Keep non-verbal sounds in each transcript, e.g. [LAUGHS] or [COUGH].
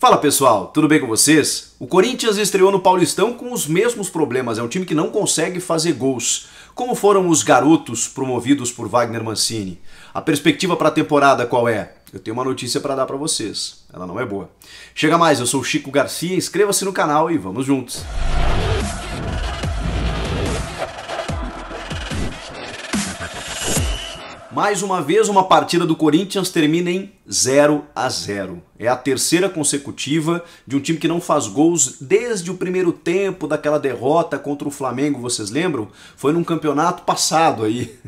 Fala pessoal, tudo bem com vocês? O Corinthians estreou no Paulistão com os mesmos problemas, é um time que não consegue fazer gols. Como foram os garotos promovidos por Wagner Mancini? A perspectiva para a temporada qual é? Eu tenho uma notícia para dar para vocês, ela não é boa. Chega mais, eu sou Chico Garcia, inscreva-se no canal e vamos juntos. Mais uma vez, uma partida do Corinthians termina em 0 a 0. É a terceira consecutiva de um time que não faz gols desde o primeiro tempo daquela derrota contra o Flamengo, vocês lembram? Foi num campeonato passado aí. [LAUGHS]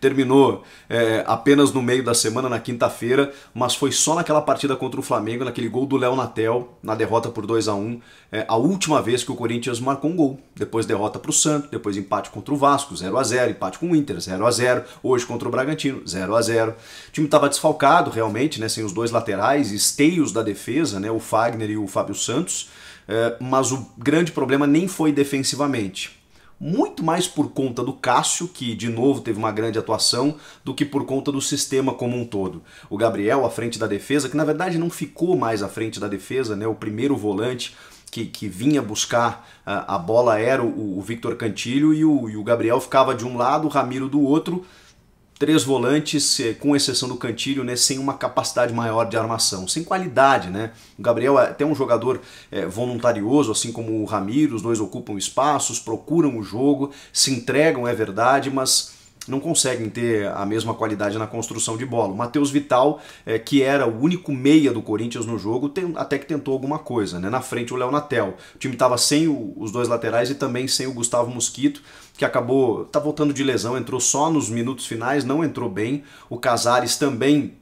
Terminou é, apenas no meio da semana, na quinta-feira, mas foi só naquela partida contra o Flamengo, naquele gol do Léo Natel, na derrota por 2 a 1 é, a última vez que o Corinthians marcou um gol. Depois derrota para o Santos, depois empate contra o Vasco, 0 a 0 empate com o Inter, 0 a 0 hoje contra o Bragantino, 0 a 0 O time estava desfalcado realmente, né, sem os dois laterais, Esteves meios da defesa, né, o Fagner e o Fábio Santos, é, mas o grande problema nem foi defensivamente muito mais por conta do Cássio, que de novo teve uma grande atuação, do que por conta do sistema como um todo. O Gabriel à frente da defesa, que na verdade não ficou mais à frente da defesa, né? O primeiro volante que, que vinha buscar a, a bola era o, o Victor Cantilho e o, e o Gabriel ficava de um lado, o Ramiro do outro, três volantes, eh, com exceção do Cantilho, né, sem uma capacidade maior de armação, sem qualidade, né? O Gabriel é eh, até um jogador é, voluntarioso, assim como o Ramiro, os dois ocupam espaços, procuram o jogo, se entregam, é verdade, mas não conseguem ter a mesma qualidade na construção de bola. O Matheus Vital, é, que era o único meia do Corinthians no jogo, tem, até que tentou alguma coisa. Né? Na frente, o Léo Natel. O time estava sem o, os dois laterais e também sem o Gustavo Mosquito que acabou, tá voltando de lesão, entrou só nos minutos finais, não entrou bem. O Casares também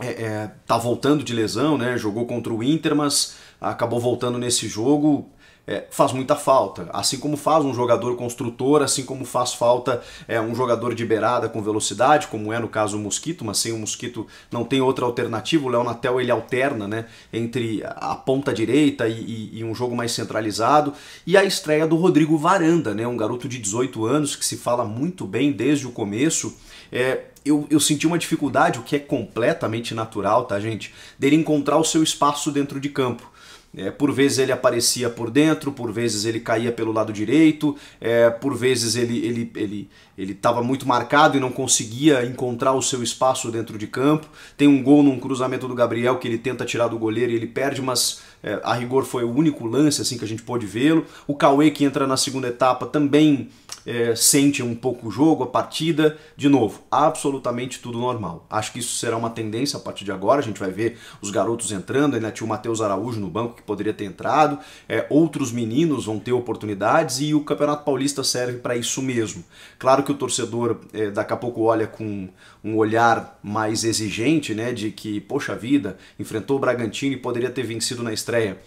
é, é, tá voltando de lesão, né? Jogou contra o Inter, mas acabou voltando nesse jogo é, faz muita falta. Assim como faz um jogador construtor, assim como faz falta é, um jogador de beirada com velocidade, como é no caso o Mosquito, mas sem o Mosquito não tem outra alternativa. O Léo Natel ele alterna né, entre a ponta direita e, e, e, um jogo mais centralizado. E a estreia do Rodrigo Varanda, né, um garoto de 18 anos que se fala muito bem desde o começo. É, eu, eu, senti uma dificuldade, o que é completamente natural, tá, gente? Dele encontrar o seu espaço dentro de campo. É, por vezes ele aparecia por dentro, por vezes ele caía pelo lado direito, é, por vezes ele estava ele, ele, ele muito marcado e não conseguia encontrar o seu espaço dentro de campo. Tem um gol num cruzamento do Gabriel que ele tenta tirar do goleiro e ele perde, mas é, a rigor foi o único lance assim que a gente pôde vê-lo. O Cauê que entra na segunda etapa também é, sente um pouco o jogo, a partida, de novo, absolutamente tudo normal. Acho que isso será uma tendência a partir de agora. A gente vai ver os garotos entrando, ainda tinha o Matheus Araújo no banco que poderia ter entrado, é, outros meninos vão ter oportunidades e o Campeonato Paulista serve para isso mesmo. Claro que o torcedor é, daqui a pouco olha com um olhar mais exigente, né, de que, poxa vida, enfrentou o Bragantino e poderia ter vencido na estreia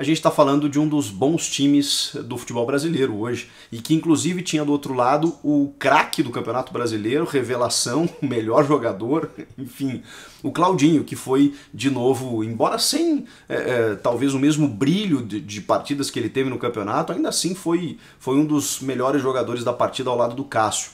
a gente está falando de um dos bons times do futebol brasileiro hoje. E que inclusive tinha do outro lado o craque do Campeonato Brasileiro, revelação, [LAUGHS] melhor jogador, [LAUGHS] enfim, o Claudinho, que foi de novo, embora sem é, é, talvez o mesmo brilho de, de, partidas que ele teve no campeonato, ainda assim foi, foi um dos melhores jogadores da partida ao lado do Cássio.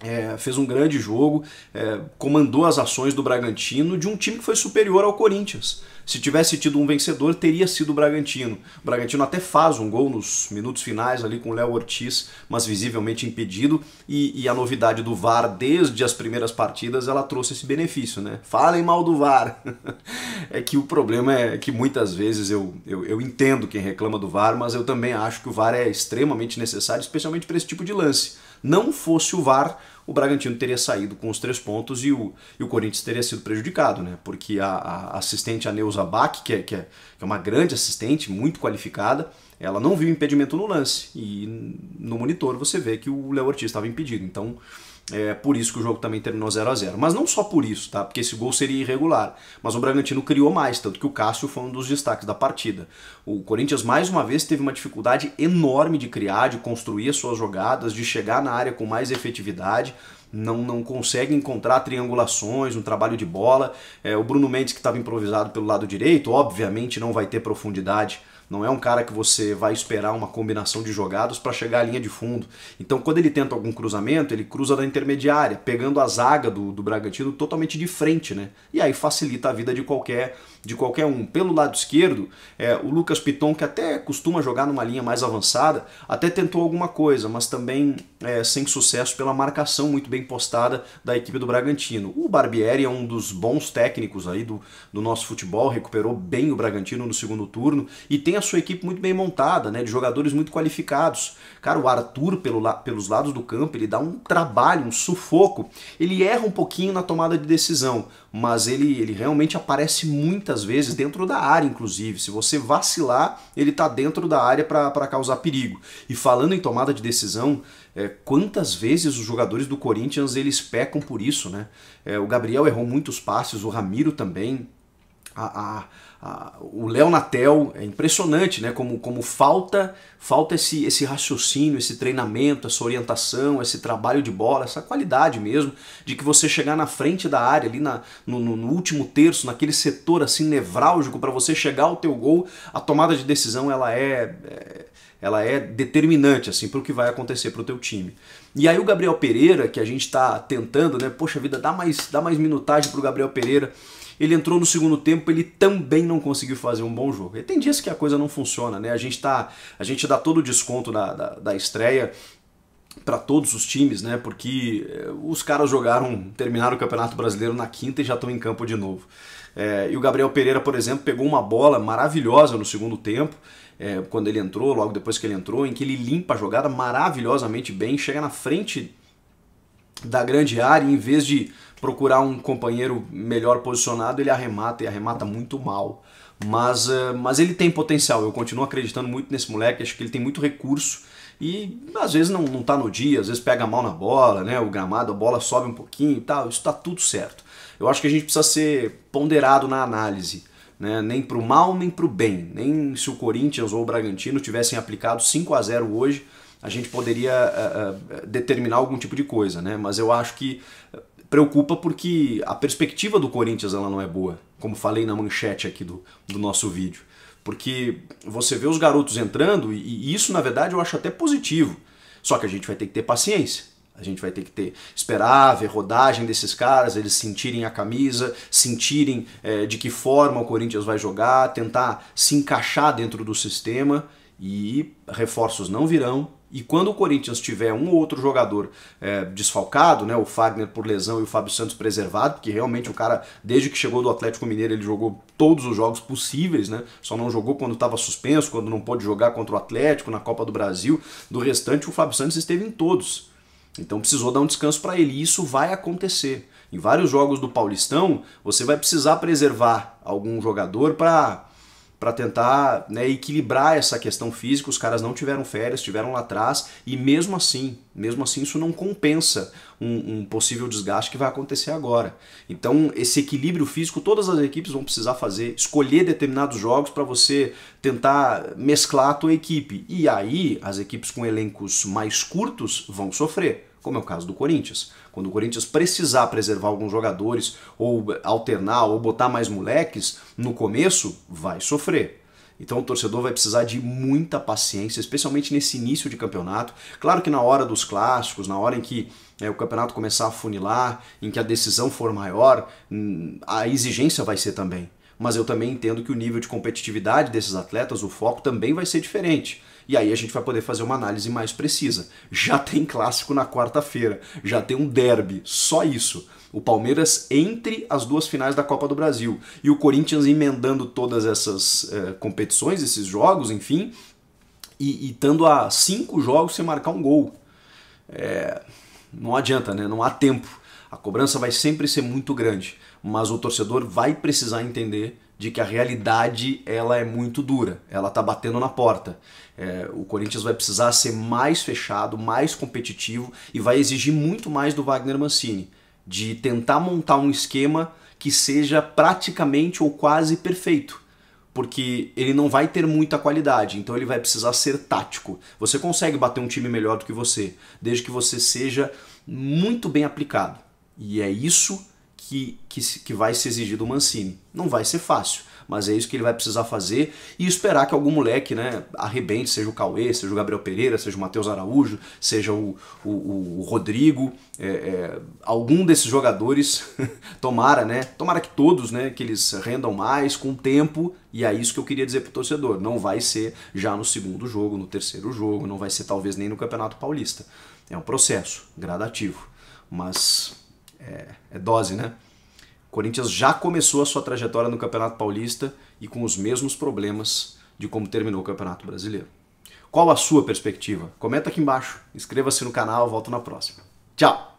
É, fez um grande jogo, é, comandou as ações do Bragantino de um time que foi superior ao Corinthians. Se tivesse tido um vencedor, teria sido o Bragantino. O Bragantino até faz um gol nos minutos finais ali com o Léo Ortiz, mas visivelmente impedido. E, e, a novidade do VAR desde as primeiras partidas, ela trouxe esse benefício, né? Falem mal do VAR. [LAUGHS] é que o problema é que muitas vezes eu, eu, eu entendo quem reclama do VAR, mas eu também acho que o VAR é extremamente necessário, especialmente para esse tipo de lance não fosse o VAR, o Bragantino teria saído com os três pontos e o, e o Corinthians teria sido prejudicado, né? Porque a, a assistente, a Neuza Bach, que é, que, é, que é uma grande assistente, muito qualificada, ela não viu impedimento no lance. E no monitor você vê que o Léo Ortiz estava impedido. Então é por isso que o jogo também terminou 0 a 0 Mas não só por isso, tá? Porque esse gol seria irregular. Mas o Bragantino criou mais, tanto que o Cássio foi um dos destaques da partida. O Corinthians, mais uma vez, teve uma dificuldade enorme de criar, de construir as suas jogadas, de chegar na área com mais efetividade. Não, não consegue encontrar triangulações, um trabalho de bola. É, o Bruno Mendes, que estava improvisado pelo lado direito, obviamente não vai ter profundidade não é um cara que você vai esperar uma combinação de jogadas para chegar à linha de fundo. Então, quando ele tenta algum cruzamento, ele cruza da intermediária, pegando a zaga do, do Bragantino totalmente de frente, né? E aí facilita a vida de qualquer de qualquer um. Pelo lado esquerdo, é, o Lucas Piton, que até costuma jogar numa linha mais avançada, até tentou alguma coisa, mas também é, sem sucesso pela marcação muito bem postada da equipe do Bragantino. O Barbieri é um dos bons técnicos aí do, do nosso futebol, recuperou bem o Bragantino no segundo turno e tem a sua equipe muito bem montada, né? De jogadores muito qualificados. Cara, o Arthur, pelo la pelos lados do campo, ele dá um trabalho, um sufoco. Ele erra um pouquinho na tomada de decisão, mas ele, ele realmente aparece muitas vezes dentro da área, inclusive. Se você vacilar, ele tá dentro da área para causar perigo. E falando em tomada de decisão, é, quantas vezes os jogadores do Corinthians eles pecam por isso, né? É, o Gabriel errou muitos passes, o Ramiro também. A, a, o Léo Natel é impressionante, né? Como, como falta falta esse, esse raciocínio, esse treinamento, essa orientação, esse trabalho de bola, essa qualidade mesmo de que você chegar na frente da área ali na, no, no último terço, naquele setor assim nevrálgico para você chegar ao teu gol, a tomada de decisão ela é, é ela é determinante assim para o que vai acontecer para o teu time. E aí o Gabriel Pereira que a gente está tentando, né? Poxa vida, dá mais dá mais minutagem para o Gabriel Pereira. Ele entrou no segundo tempo, ele também não conseguiu fazer um bom jogo. E tem dias que a coisa não funciona, né? A gente, tá, a gente dá todo o desconto da, da, da estreia para todos os times, né? Porque eh, os caras jogaram, terminaram o Campeonato Brasileiro na quinta e já estão em campo de novo. É, e o Gabriel Pereira, por exemplo, pegou uma bola maravilhosa no segundo tempo, é, quando ele entrou, logo depois que ele entrou, em que ele limpa a jogada maravilhosamente bem, chega na frente da grande área, e em vez de procurar um companheiro melhor posicionado, ele arremata e arremata muito mal. Mas, eh, mas ele tem potencial, eu continuo acreditando muito nesse moleque, acho que ele tem muito recurso e às vezes não, não tá no dia, às vezes pega mal na bola, né? O gramado, a bola sobe um pouquinho e tal, isso tá tudo certo. Eu acho que a gente precisa ser ponderado na análise. Né? nem para o mal nem para o bem. Nem se o Corinthians ou o Bragantino tivessem aplicado 5 a 0 hoje, a gente poderia uh, uh, determinar algum tipo de coisa. Né? Mas eu acho que preocupa porque a perspectiva do Corinthians ela não é boa, como falei na manchete aqui do, do nosso vídeo. Porque você vê os garotos entrando e, e isso, na verdade, eu acho até positivo. Só que a gente vai ter que ter paciência. A gente vai ter que ter, esperar, ver rodagem desses caras, eles sentirem a camisa, sentirem é, de que forma o Corinthians vai jogar, tentar se encaixar dentro do sistema e reforços não virão, e quando o Corinthians tiver um ou outro jogador é, desfalcado, né, o Fagner por lesão e o Fábio Santos preservado, porque realmente o cara, desde que chegou do Atlético Mineiro, ele jogou todos os jogos possíveis, né? Só não jogou quando estava suspenso, quando não pôde jogar contra o Atlético na Copa do Brasil. Do restante, o Fábio Santos esteve em todos. Então precisou dar um descanso para ele e isso vai acontecer. Em vários jogos do Paulistão, você vai precisar preservar algum jogador para para tentar né, equilibrar essa questão física. Os caras não tiveram férias, tiveram lá atrás, e mesmo assim, mesmo assim, isso não compensa um, um, possível desgaste que vai acontecer agora. Então, esse equilíbrio físico, todas as equipes vão precisar fazer, escolher determinados jogos para você tentar mesclar a tua equipe. E aí, as equipes com elencos mais curtos vão sofrer como é o caso do Corinthians. Quando o Corinthians precisar preservar alguns jogadores, ou alternar, ou botar mais moleques, no começo vai sofrer. Então o torcedor vai precisar de muita paciência, especialmente nesse início de campeonato. Claro que na hora dos clássicos, na hora em que é, o campeonato começar a funilar, em que a decisão for maior, hum, a exigência vai ser também mas eu também entendo que o nível de competitividade desses atletas, o foco também vai ser diferente. E aí a gente vai poder fazer uma análise mais precisa. Já tem clássico na quarta-feira, já tem um derby, só isso. O Palmeiras entre as duas finais da Copa do Brasil e o Corinthians emendando todas essas eh, competições, esses jogos, enfim, e, e estando a cinco jogos sem marcar um gol. É, não adianta, né? Não há tempo. A cobrança vai sempre ser muito grande, mas o torcedor vai precisar entender de que a realidade ela é muito dura, ela tá batendo na porta. É, o Corinthians vai precisar ser mais fechado, mais competitivo e vai exigir muito mais do Wagner Mancini, de tentar montar um esquema que seja praticamente ou quase perfeito porque ele não vai ter muita qualidade, então ele vai precisar ser tático. Você consegue bater um time melhor do que você, desde que você seja muito bem aplicado. E é isso que, que, que vai ser exigido do Mancini. Não vai ser fácil, mas é isso que ele vai precisar fazer e esperar que algum moleque né, arrebente, seja o Cauê, seja o Gabriel Pereira, seja o Matheus Araújo, seja o, o, o Rodrigo, é, é, algum desses jogadores, [LAUGHS] tomara, né? Tomara que todos, né? Que eles rendam mais com o tempo e é isso que eu queria dizer pro torcedor. Não vai ser já no segundo jogo, no terceiro jogo, não vai ser talvez nem no Campeonato Paulista. É um processo gradativo, mas é, é dose, né? O Corinthians já começou a sua trajetória no Campeonato Paulista e com os mesmos problemas de como terminou o Campeonato Brasileiro. Qual a sua perspectiva? Comenta aqui embaixo, inscreva-se no canal, volto na próxima. Tchau!